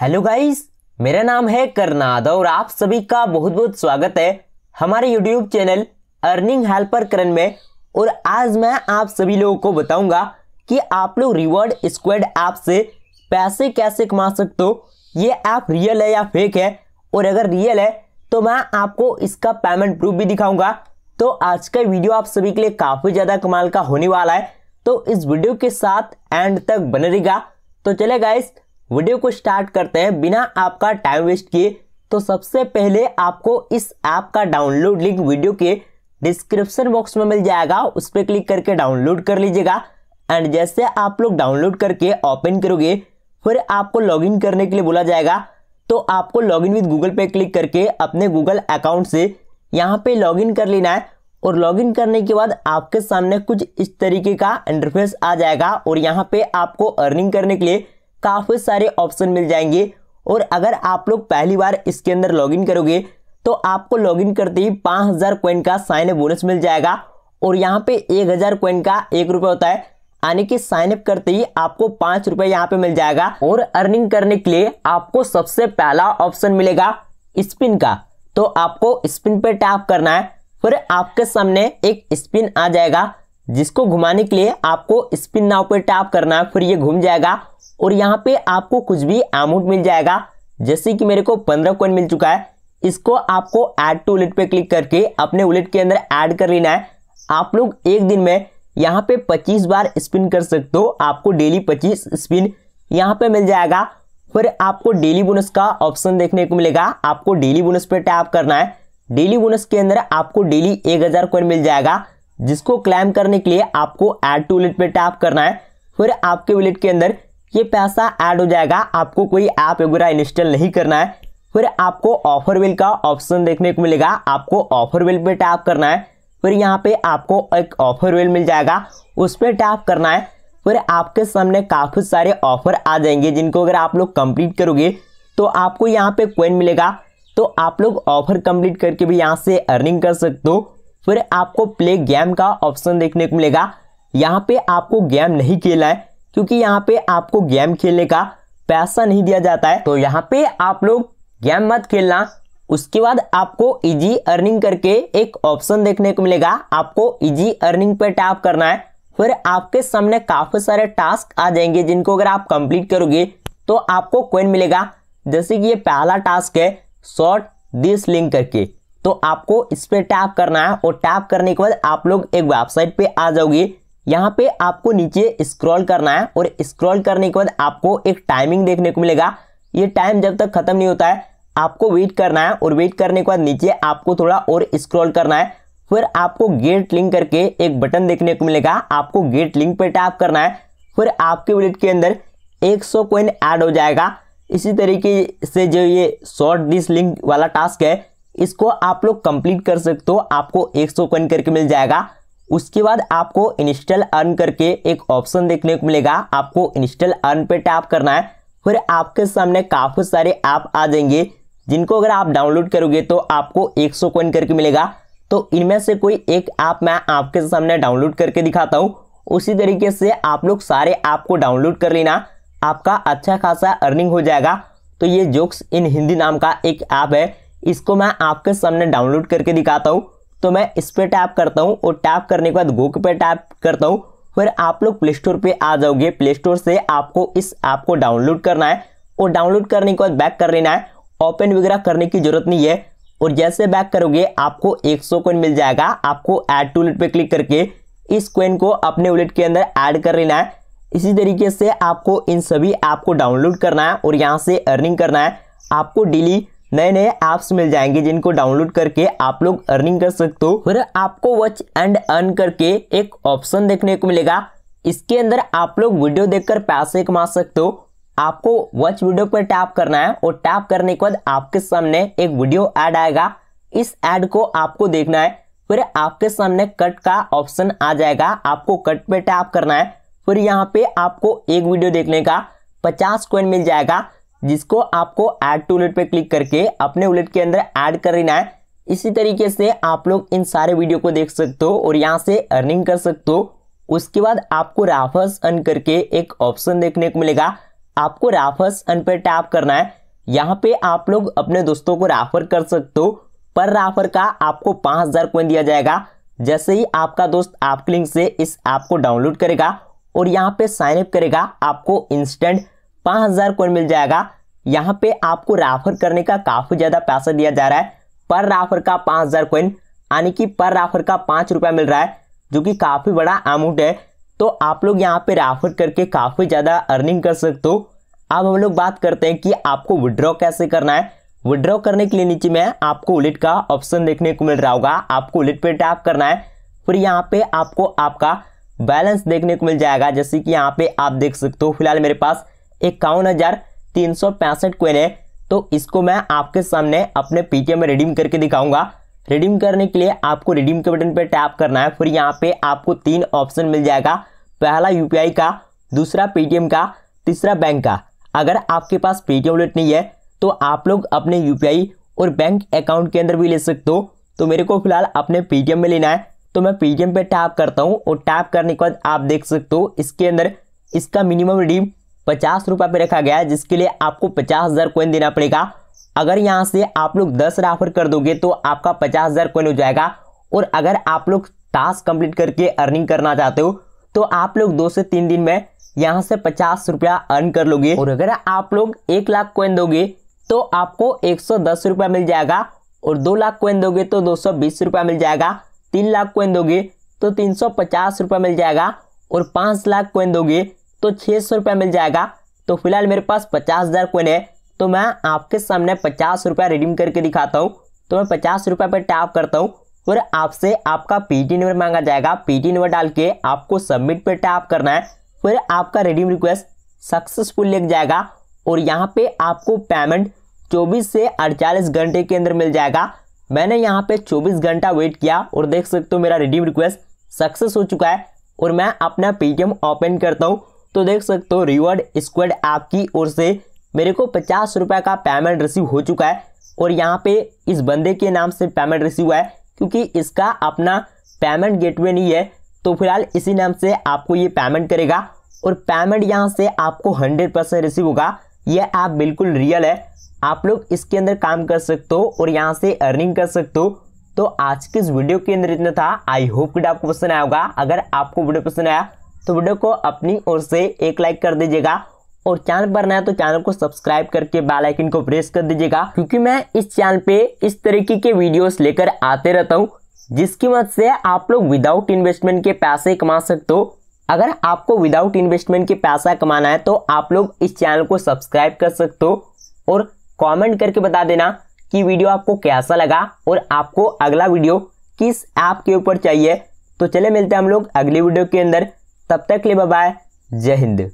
hello guys मेरा नाम है करनाद और आप सभी का बहुत बहुत स्वागत है हमारे YouTube channel earning helper Karan में और आज मैं आप सभी लोगों को बताऊंगा कि आप लोग रिवॉर्ड स्क्वाड ऐप से पैसे कैसे कमा सकते हो ये ऐप रियल है या फेक है और अगर रियल है तो मैं आपको इसका पेमेंट प्रूफ भी दिखाऊंगा तो आज का वीडियो आप सभी के लिए काफ़ी ज़्यादा कमाल का होने वाला है तो इस वीडियो के साथ एंड तक बने रहेगा तो चले गाइस वीडियो को स्टार्ट करते हैं बिना आपका टाइम वेस्ट किए तो सबसे पहले आपको इस ऐप का डाउनलोड लिंक वीडियो के डिस्क्रिप्शन बॉक्स में मिल जाएगा उस पर क्लिक करके डाउनलोड कर लीजिएगा एंड जैसे आप लोग डाउनलोड करके ओपन करोगे फिर आपको लॉगिन करने के लिए बोला जाएगा तो आपको लॉगिन विद गूगल पे क्लिक करके अपने गूगल अकाउंट से यहाँ पे लॉगिन कर लेना है और लॉगिन करने के बाद आपके सामने कुछ इस तरीके का इंटरफेस आ जाएगा और यहाँ पे आपको अर्निंग करने के लिए काफ़ी सारे ऑप्शन मिल जाएंगे और अगर आप लोग पहली बार इसके अंदर लॉगिन करोगे तो आपको लॉगिन करते ही पाँच हज़ार कोइन का साइन अप बोनस मिल जाएगा और यहाँ पे एक हज़ार कोइन का एक रुपये होता है यानी कि साइन अप करते ही आपको पाँच रुपये यहाँ पे मिल जाएगा और अर्निंग करने के लिए आपको सबसे पहला ऑप्शन मिलेगा स्पिन का तो आपको स्पिन पे टैप करना है फिर आपके सामने एक स्पिन आ जाएगा जिसको घुमाने के लिए आपको स्पिन नाव पे टैप करना है फिर ये घूम जाएगा और यहाँ पे आपको कुछ भी अमाउंट मिल जाएगा जैसे कि मेरे को पंद्रह कॉइन मिल चुका है इसको आपको ऐड टू उलेट पे क्लिक करके अपने उलेट के अंदर ऐड कर लेना है आप लोग एक दिन में यहाँ पे 25 बार स्पिन कर सकते हो आपको डेली 25 स्पिन यहाँ पे मिल जाएगा फिर आपको डेली बोनस का ऑप्शन देखने को मिलेगा आपको डेली बोनस पे टैप करना है डेली बोनस के अंदर आपको डेली एक हज़ार कोइन मिल जाएगा जिसको क्लेम करने के लिए आपको ऐड टू विलेट पर टैप करना है फिर आपके विलेट के अंदर ये पैसा ऐड हो जाएगा आपको कोई ऐप वगैरह इंस्टॉल नहीं करना है फिर आपको ऑफर विल का ऑप्शन देखने को मिलेगा आपको ऑफर विल पर टैप करना है फिर यहाँ पे आपको एक ऑफर विल मिल जाएगा उस पर टैप करना है फिर आपके सामने काफ़ी सारे ऑफर आ जाएंगे जिनको अगर आप लोग कंप्लीट करोगे तो आपको यहाँ पे कोइन मिलेगा तो आप लोग ऑफर कंप्लीट करके भी यहाँ से अर्निंग कर सकते हो फिर आपको प्ले गेम का ऑप्शन देखने को मिलेगा यहाँ पे आपको गेम नहीं खेलना है क्योंकि यहाँ पे आपको गेम खेलने का पैसा नहीं दिया जाता है तो यहाँ पे आप लोग गेम मत खेलना उसके बाद आपको इजी अर्निंग करके एक ऑप्शन देखने को मिलेगा आपको इजी अर्निंग पे टैप करना है फिर आपके सामने काफ़ी सारे टास्क आ जाएंगे जिनको अगर आप कंप्लीट करोगे तो आपको कोइन मिलेगा जैसे कि ये पहला टास्क है शॉर्ट दिस लिंक करके तो आपको इस पर टैप करना है और टैप करने के बाद आप लोग एक वेबसाइट पे आ जाओगे यहाँ पे आपको नीचे स्क्रॉल करना है और स्क्रॉल करने के बाद आपको एक टाइमिंग देखने को मिलेगा ये टाइम जब तक ख़त्म नहीं होता है आपको वेट करना है और वेट करने के बाद नीचे आपको थोड़ा और स्क्रॉल करना है फिर आपको गेट लिंक करके एक बटन देखने को मिलेगा आपको गेट लिंक पर टैप करना है फिर आपके वॉलेट के अंदर एक सौ ऐड हो जाएगा इसी तरीके से जो ये शॉर्ट डिस लिंक वाला टास्क है इसको आप लोग कंप्लीट कर सकते हो आपको एक सौ कॉइन करके मिल जाएगा उसके बाद आपको इंस्टॉल अर्न करके एक ऑप्शन देखने को मिलेगा आपको इंस्टॉल अर्न पे टैप करना है फिर आपके सामने काफ़ी सारे ऐप आ जाएंगे जिनको अगर आप डाउनलोड करोगे तो आपको 100 कॉइन करके मिलेगा तो इनमें से कोई एक ऐप मैं आपके सामने डाउनलोड करके दिखाता हूँ उसी तरीके से आप लोग सारे ऐप को डाउनलोड कर लेना आपका अच्छा खासा अर्निंग हो जाएगा तो ये जोक्स इन हिंदी नाम का एक ऐप है इसको मैं आपके सामने डाउनलोड करके दिखाता हूँ तो मैं इस पर टैप करता हूँ और टैप करने के बाद गूगल पे टैप करता हूँ फिर आप लोग प्ले स्टोर पर आ जाओगे प्ले स्टोर से आपको इस ऐप को डाउनलोड करना है और डाउनलोड करने के बाद बैक कर लेना है ओपन वगैरह करने की जरूरत नहीं है और जैसे बैक करोगे आपको 100 कोइन मिल जाएगा आपको ऐड टू वॉलेट पे क्लिक करके इस कोइन को अपने वॉलेट के अंदर ऐड कर लेना है इसी तरीके से आपको इन सभी ऐप को डाउनलोड करना है और यहाँ से अर्निंग करना है आपको डेली नए नए ऐप्स मिल जाएंगे जिनको डाउनलोड करके आप लोग अर्निंग कर सकते हो फिर आपको वॉच एंड अर्न करके एक ऑप्शन देखने को मिलेगा इसके अंदर आप लोग वीडियो देखकर पैसे कमा सकते हो आपको वॉच वीडियो पर टैप करना है और टैप करने के बाद आपके सामने एक वीडियो ऐड आएगा इस ऐड को आपको देखना है फिर आपके सामने कट का ऑप्शन आ जाएगा आपको कट पे टैप करना है फिर यहाँ पे आपको एक वीडियो देखने का पचास कोइन मिल जाएगा जिसको आपको ऐड टू उलेट पे क्लिक करके अपने उलेट के अंदर ऐड कर लेना है इसी तरीके से आप लोग इन सारे वीडियो को देख सकते हो और यहाँ से अर्निंग कर सकते हो उसके बाद आपको राफर्स अन करके एक ऑप्शन देखने को मिलेगा आपको राफर्स अन पर टैप करना है यहाँ पे आप लोग अपने दोस्तों को राफर कर सकते हो पर राफर का आपको पाँच हज़ार कोइन दिया जाएगा जैसे ही आपका दोस्त आपके लिंक से इस ऐप को डाउनलोड करेगा और यहाँ पे साइनअप करेगा आपको इंस्टेंट पाँच हज़ार कोइन मिल जाएगा यहाँ पे आपको राफर करने का काफ़ी ज़्यादा पैसा दिया जा रहा है पर राफर का पाँच हज़ार कोइन यानी कि पर राफर का पांच रुपया मिल रहा है जो कि काफ़ी बड़ा अमाउंट है तो आप लोग यहाँ पे राफर करके काफ़ी ज़्यादा अर्निंग कर सकते हो अब हम लोग बात करते हैं कि आपको विड्रॉ कैसे करना है विड्रॉ करने के लिए नीचे में आपको उलिट का ऑप्शन देखने को मिल रहा होगा आपको उलिट पे टैप करना है फिर यहाँ पे आपको आपका बैलेंस देखने को मिल जाएगा जैसे कि यहाँ पे आप देख सकते हो फिलहाल मेरे पास इक्यावन हज़ार तीन सौ पैंसठ क्वेन है तो इसको मैं आपके सामने अपने पीटीएम में रिडीम करके दिखाऊंगा रिडीम करने के लिए आपको रिडीम के बटन पर टैप करना है फिर यहाँ पे आपको तीन ऑप्शन मिल जाएगा पहला यूपीआई का दूसरा पेटीएम का तीसरा बैंक का अगर आपके पास पेटीएम वॉलेट नहीं है तो आप लोग अपने यू और बैंक अकाउंट के अंदर भी ले सकते हो तो मेरे को फिलहाल अपने पेटीएम में लेना है तो मैं पेटीएम पे टैप करता हूँ और टैप करने के बाद आप देख सकते हो इसके अंदर इसका मिनिमम रिडीम पचास रुपये पर रखा गया है जिसके लिए आपको पचास हज़ार कोइन देना पड़ेगा अगर यहाँ से आप लोग दस राफर कर दोगे तो आपका पचास हज़ार कोइन हो जाएगा और अगर आप लोग टास्क कंप्लीट करके अर्निंग करना चाहते हो तो आप लोग दो से तीन दिन में यहाँ से पचास रुपया अर्न कर लोगे और अगर आप लोग एक लाख कोइन दोगे तो आपको एक सौ दस रुपया मिल जाएगा और दो लाख कोइन दोगे तो दो सौ बीस रुपया मिल जाएगा तीन लाख कोइन दोगे तो तीन सौ पचास रुपया मिल जाएगा और पाँच लाख कोइन दोगे तो छः सौ रुपया मिल जाएगा तो फिलहाल मेरे पास पचास हज़ार कोइन है तो मैं आपके सामने पचास रुपया रिडीम करके दिखाता हूँ तो मैं पचास रुपये पर टैप करता हूँ और आपसे आपका पीटी नंबर मांगा जाएगा पीटी नंबर डाल के आपको सबमिट पर टैप करना है फिर आपका रिडीम रिक्वेस्ट सक्सेसफुल लिख जाएगा और यहाँ पर आपको पेमेंट चौबीस से अड़चालीस घंटे के अंदर मिल जाएगा मैंने यहाँ पे 24 घंटा वेट किया और देख सकते हो मेरा रिडीम रिक्वेस्ट सक्सेस हो चुका है और मैं अपना पेटीएम ओपन करता हूँ तो देख सकते हो रिवॉर्ड स्क्वेड ऐप की ओर से मेरे को पचास रुपये का पेमेंट रिसीव हो चुका है और यहाँ पे इस बंदे के नाम से पेमेंट रिसीव हुआ है क्योंकि इसका अपना पेमेंट गेटवे नहीं है तो फिलहाल इसी नाम से आपको ये पेमेंट करेगा और पेमेंट यहाँ से आपको हंड्रेड परसेंट रिसीव होगा ये ऐप बिल्कुल रियल है आप लोग इसके अंदर काम कर सकते हो और यहाँ से अर्निंग कर सकते हो तो आज के इस वीडियो के अंदर इतना था आई होप कि आपको पसंद आया होगा अगर आपको वीडियो पसंद आया तो वीडियो को अपनी ओर से एक लाइक कर दीजिएगा और चैनल पर नया तो चैनल को सब्सक्राइब करके बेल आइकन को प्रेस कर दीजिएगा क्योंकि मैं इस चैनल पे इस तरीके के वीडियोस लेकर आते रहता हूँ जिसकी मदद से आप लोग विदाउट इन्वेस्टमेंट के पैसे कमा सकते हो अगर आपको विदाउट इन्वेस्टमेंट के पैसा कमाना है तो आप लोग इस चैनल को सब्सक्राइब कर सकते हो और कॉमेंट करके बता देना कि वीडियो आपको कैसा लगा और आपको अगला वीडियो किस ऐप के ऊपर चाहिए तो चले मिलते हैं हम लोग अगले वीडियो के अंदर तब तक के लिए बाय जय हिंद